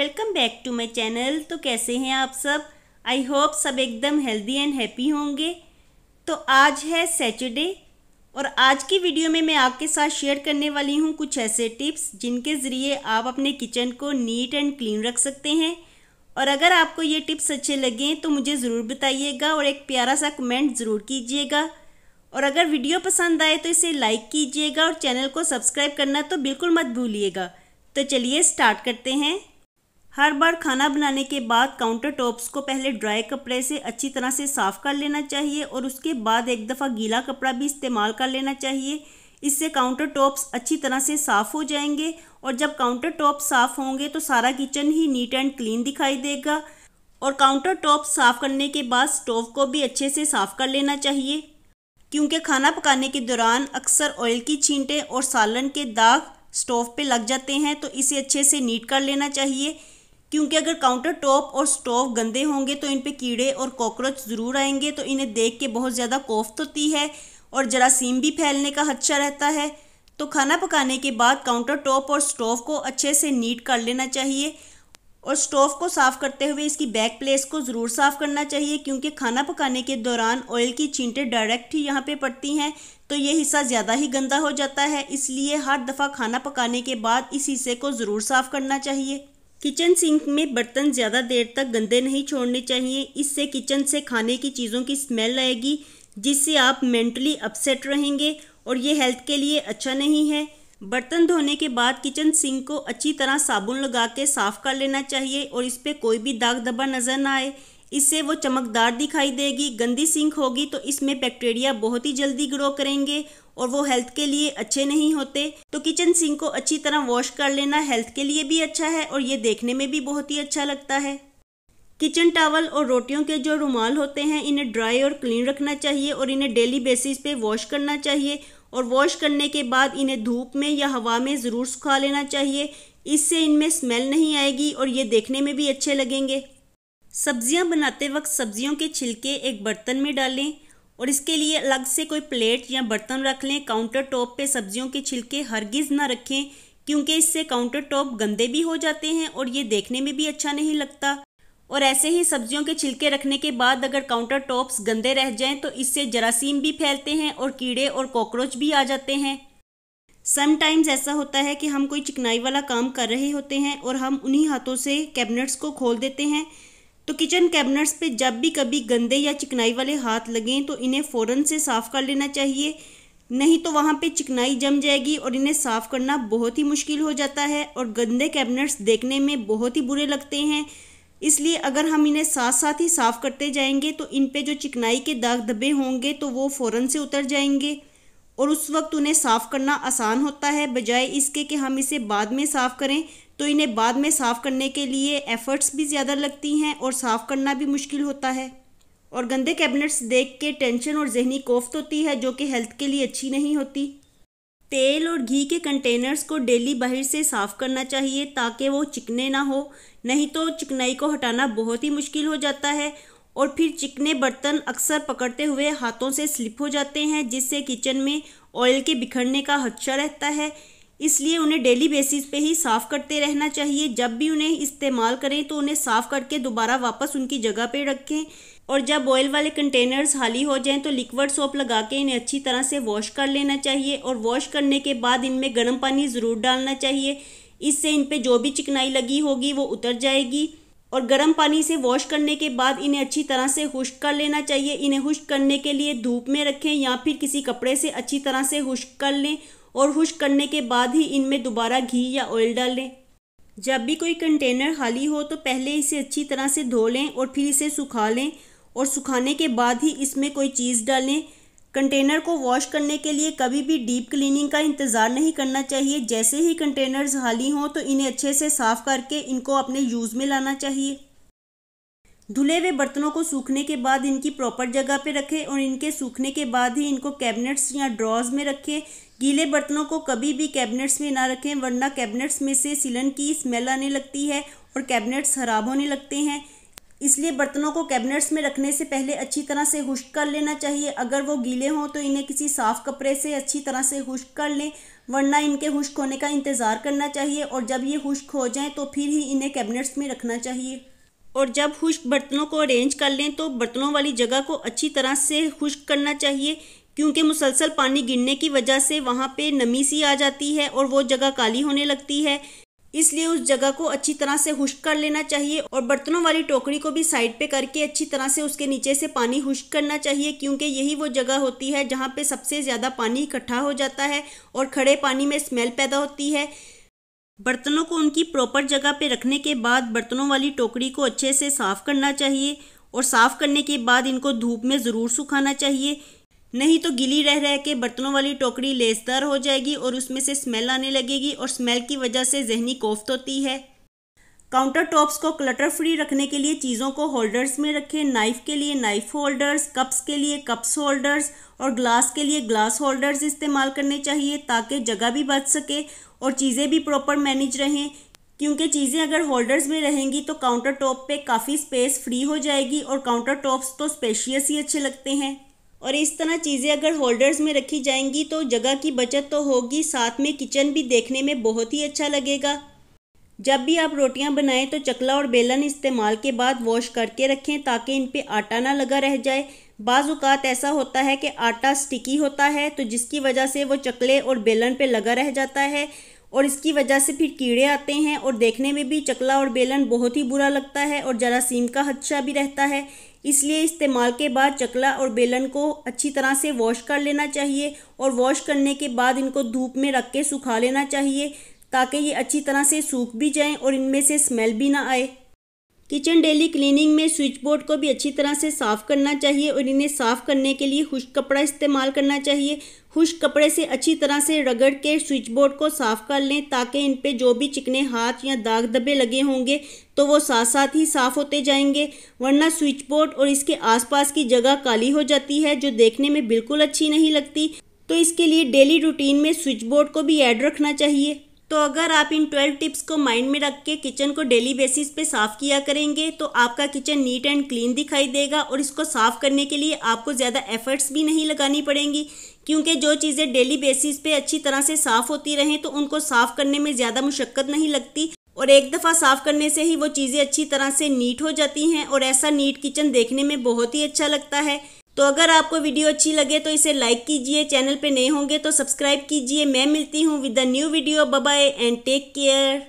and welcome back to my channel तो कैसे हैं आप सब आई होप सब एकदम हेल्दी एंड हैप्पी होंगे तो आज है सैटरडे और आज की वीडियो में मैं आपके साथ शेयर करने वाली हूँ कुछ ऐसे टिप्स जिनके ज़रिए आप अपने किचन को नीट एंड क्लीन रख सकते हैं और अगर आपको ये टिप्स अच्छे लगें तो मुझे ज़रूर बताइएगा और एक प्यारा सा कमेंट ज़रूर कीजिएगा और अगर वीडियो पसंद आए तो इसे लाइक कीजिएगा और चैनल को सब्सक्राइब करना तो बिल्कुल मत भूलिएगा तो चलिए स्टार्ट करते हैं हर बार खाना बनाने के बाद काउंटर टॉप्स को पहले ड्राई कपड़े से अच्छी तरह से साफ़ कर लेना चाहिए और उसके बाद एक दफ़ा गीला कपड़ा भी इस्तेमाल कर लेना चाहिए इससे काउंटर टॉप्स अच्छी तरह से साफ़ हो जाएंगे और जब काउंटर टॉप साफ़ होंगे तो सारा किचन ही नीट एंड क्लीन दिखाई देगा और काउंटर टॉप साफ़ करने के बाद स्टोव को भी अच्छे से साफ़ कर लेना चाहिए क्योंकि खाना पकाने के दौरान अक्सर ऑयल की छींटे और सालन के दाग स्टोव पे लग जाते हैं तो इसे अच्छे से नीट कर लेना चाहिए क्योंकि अगर काउंटर टॉप और स्टोव गंदे होंगे तो इन पे कीड़े और कॉकरोच ज़रूर आएंगे तो इन्हें देख के बहुत ज़्यादा कोफ्त होती है और जरासीम भी फैलने का हदशा रहता है तो खाना पकाने के बाद काउंटर टॉप और स्टोव को अच्छे से नीट कर लेना चाहिए और स्टोव को साफ़ करते हुए इसकी बैक प्लेस को ज़रूर साफ़ करना चाहिए क्योंकि खाना पकाने के दौरान ऑयल की चींटें डायरेक्ट ही यहाँ पर पड़ती हैं तो ये हिस्सा ज़्यादा ही गंदा हो जाता है इसलिए हर दफ़ा खाना पकाने के बाद इस हिस्से को ज़रूर साफ़ करना चाहिए किचन सिंक में बर्तन ज़्यादा देर तक गंदे नहीं छोड़ने चाहिए इससे किचन से खाने की चीज़ों की स्मेल आएगी जिससे आप मेंटली अपसेट रहेंगे और ये हेल्थ के लिए अच्छा नहीं है बर्तन धोने के बाद किचन सिंक को अच्छी तरह साबुन लगा के साफ़ कर लेना चाहिए और इस पर कोई भी दाग धब्बा नज़र ना आए इससे वो चमकदार दिखाई देगी गंदी सिंक होगी तो इसमें बैक्टीरिया बहुत ही जल्दी ग्रो करेंगे और वो हेल्थ के लिए अच्छे नहीं होते तो किचन सिंक को अच्छी तरह वॉश कर लेना हेल्थ के लिए भी अच्छा है और ये देखने में भी बहुत ही अच्छा लगता है किचन टावल और रोटियों के जो रुमाल होते हैं इन्हें ड्राई और क्लीन रखना चाहिए और इन्हें डेली बेसिस पे वॉश करना चाहिए और वॉश करने के बाद इन्हें धूप में या हवा में ज़रूर सुखा लेना चाहिए इससे इनमें स्मेल नहीं आएगी और ये देखने में भी अच्छे लगेंगे सब्जियां बनाते वक्त सब्जियों के छिलके एक बर्तन में डालें और इसके लिए अलग से कोई प्लेट या बर्तन रख लें काउंटर टॉप पर सब्जियों के छिलके हरगिज़ ना रखें क्योंकि इससे काउंटर टॉप गंदे भी हो जाते हैं और ये देखने में भी अच्छा नहीं लगता और ऐसे ही सब्जियों के छिलके रखने के बाद अगर काउंटर टॉप्स गंदे रह जाएं तो इससे जरासीम भी फैलते हैं और कीड़े और कॉकरोच भी आ जाते हैं समटाइम्स ऐसा होता है कि हम कोई चिकनाई वाला काम कर रहे होते हैं और हम उन्हीं हाथों से कैबिनेट्स को खोल देते हैं तो किचन कैबिनेट्स पे जब भी कभी गंदे या चिकनाई वाले हाथ लगें तो इन्हें फ़ौरन से साफ़ कर लेना चाहिए नहीं तो वहाँ पे चिकनाई जम जाएगी और इन्हें साफ़ करना बहुत ही मुश्किल हो जाता है और गंदे कैबिनेट्स देखने में बहुत ही बुरे लगते हैं इसलिए अगर हम इन्हें साथ साथ ही साफ़ करते जाएंगे तो इन पे जो चिकनाई के दाग धब्बे होंगे तो वो फ़ौरन से उतर जाएंगे और उस वक्त उन्हें साफ़ करना आसान होता है बजाय इसके कि हम इसे बाद में साफ़ करें तो इन्हें बाद में साफ़ करने के लिए एफ़र्ट्स भी ज़्यादा लगती हैं और साफ़ करना भी मुश्किल होता है और गंदे कैबिनेट्स देख के टेंशन और जहनी कोफ्त तो होती है जो कि हेल्थ के लिए अच्छी नहीं होती तेल और घी के कंटेनर्स को डेली बाहर से साफ़ करना चाहिए ताकि वो चिकने ना हो नहीं तो चिकनाई को हटाना बहुत ही मुश्किल हो जाता है और फिर चिकने बर्तन अक्सर पकड़ते हुए हाथों से स्लिप हो जाते हैं जिससे किचन में ऑयल के बिखरने का खदशा रहता है इसलिए उन्हें डेली बेसिस पे ही साफ़ करते रहना चाहिए जब भी उन्हें इस्तेमाल करें तो उन्हें साफ़ करके दोबारा वापस उनकी जगह पे रखें और जब ऑयल वाले कंटेनर्स खाली हो जाएं तो लिक्विड सोप लगा के इन्हें अच्छी तरह से वॉश कर लेना चाहिए और वॉश करने के बाद इनमें गर्म पानी ज़रूर डालना चाहिए इससे इन पर जो भी चिकनाई लगी होगी वो उतर जाएगी और गर्म पानी से वॉश करने के बाद इन्हें अच्छी तरह से हुश कर लेना चाहिए इन्हें खुश्क करने के लिए धूप में रखें या फिर किसी कपड़े से अच्छी तरह से खुश्क कर लें और खुश्क करने के बाद ही इनमें दोबारा घी या ऑयल डाल लें जब भी कोई कंटेनर खाली हो तो पहले इसे अच्छी तरह से धो लें और फिर इसे सुखा लें और सुखाने के बाद ही इसमें कोई चीज़ डालें कंटेनर को वॉश करने के लिए कभी भी डीप क्लीनिंग का इंतज़ार नहीं करना चाहिए जैसे ही कंटेनर्स खाली हों तो इन्हें अच्छे से साफ़ करके इनको अपने यूज़ में लाना चाहिए धुले हुए बर्तनों को सूखने के बाद इनकी प्रॉपर जगह पर रखें और इनके सूखने के बाद ही इनको कैबिनेट्स या ड्रॉज में रखें गीले बर्तनों को कभी भी कैबिनेट्स में ना रखें वरना कैबिनेट्स में से सिलन की स्मेल आने लगती है और कैबिनेट्स खराब होने लगते हैं इसलिए बर्तनों को कैबिनेट्स में रखने से पहले अच्छी तरह से खुश कर लेना चाहिए अगर वो गीले हों तो इन्हें किसी साफ़ कपड़े से अच्छी तरह से खुश्क कर लें वरना इनके खुश होने का इंतज़ार करना चाहिए और जब ये खुश हो जाएं तो फिर ही इन्हें कैबिनेट्स में रखना चाहिए और जब खुश बर्तनों को अरेंज कर लें तो बर्तनों वाली जगह को अच्छी तरह से खुश्क करना चाहिए क्योंकि मुसलसल पानी गिरने की वजह से वहाँ पे नमी सी आ जाती है और वो जगह काली होने लगती है इसलिए उस जगह को अच्छी तरह से हुश्क कर लेना चाहिए और बर्तनों वाली टोकरी को भी साइड पे करके अच्छी तरह से उसके नीचे से पानी हुश्क करना चाहिए क्योंकि यही वो जगह होती है जहाँ पे सबसे ज़्यादा पानी इकट्ठा हो जाता है और खड़े पानी में स्मेल पैदा होती है बर्तनों को उनकी प्रॉपर जगह पे रखने के बाद बर्तनों वाली टोकरी को अच्छे से साफ़ करना चाहिए और साफ़ करने के बाद इनको धूप में ज़रूर सुखाना चाहिए नहीं तो गिली रह रह के बर्तनों वाली टोकरी लेसदार हो जाएगी और उसमें से स्मेल आने लगेगी और स्मेल की वजह से जहनी कोफ्त होती है काउंटर टॉप्स को क्लटर फ्री रखने के लिए चीज़ों को होल्डर्स में रखें नाइफ़ के लिए नाइफ़ होल्डर्स कप्स के लिए कप्स होल्डर्स और ग्लास के लिए ग्लास होल्डर्स इस्तेमाल करने चाहिए ताकि जगह भी बच सके और चीज़ें भी प्रॉपर मैनेज रहें क्योंकि चीज़ें अगर होल्डर्स में रहेंगी तो काउंटर टॉप पर काफ़ी स्पेस फ्री हो जाएगी और काउंटर टॉप्स तो स्पेशियस ही अच्छे लगते हैं और इस तरह चीज़ें अगर होल्डर्स में रखी जाएंगी तो जगह की बचत तो होगी साथ में किचन भी देखने में बहुत ही अच्छा लगेगा जब भी आप रोटियां बनाएं तो चकला और बेलन इस्तेमाल के बाद वॉश करके रखें ताकि इन पे आटा ना लगा रह जाए बाज़ात ऐसा होता है कि आटा स्टिकी होता है तो जिसकी वजह से वो चकले और बेलन पे लगा रह जाता है और इसकी वजह से फिर कीड़े आते हैं और देखने में भी चकला और बेलन बहुत ही बुरा लगता है और जरासीम का हदशा भी रहता है इसलिए इस्तेमाल के बाद चकला और बेलन को अच्छी तरह से वॉश कर लेना चाहिए और वॉश करने के बाद इनको धूप में रख के सुखा लेना चाहिए ताकि ये अच्छी तरह से सूख भी जाएं और इनमें से स्मेल भी ना आए किचन डेली क्लीनिंग में स्विच बोर्ड को भी अच्छी तरह से साफ़ करना चाहिए और इन्हें साफ़ करने के लिए खुश कपड़ा इस्तेमाल करना चाहिए खुश कपड़े से अच्छी तरह से रगड़ के स्विच बोर्ड को साफ़ कर लें ताकि इन पे जो भी चिकने हाथ या दाग धब्बे लगे होंगे तो वो साथ साथ ही साफ़ होते जाएंगे वरना स्विच बोर्ड और इसके आस की जगह काली हो जाती है जो देखने में बिल्कुल अच्छी नहीं लगती तो इसके लिए डेली रूटीन में स्विच बोर्ड को भी ऐड रखना चाहिए तो अगर आप इन ट्वेल्व टिप्स को माइंड में रख के किचन को डेली बेसिस पे साफ़ किया करेंगे तो आपका किचन नीट एंड क्लीन दिखाई देगा और इसको साफ़ करने के लिए आपको ज़्यादा एफर्ट्स भी नहीं लगानी पड़ेंगी क्योंकि जो चीज़ें डेली बेसिस पे अच्छी तरह से साफ़ होती रहें तो उनको साफ़ करने में ज़्यादा मुशक्क़त नहीं लगती और एक दफ़ा साफ़ करने से ही वो चीज़ें अच्छी तरह से नीट हो जाती हैं और ऐसा नीट किचन देखने में बहुत ही अच्छा लगता है तो अगर आपको वीडियो अच्छी लगे तो इसे लाइक कीजिए चैनल पे नए होंगे तो सब्सक्राइब कीजिए मैं मिलती हूँ with a new video bye and take care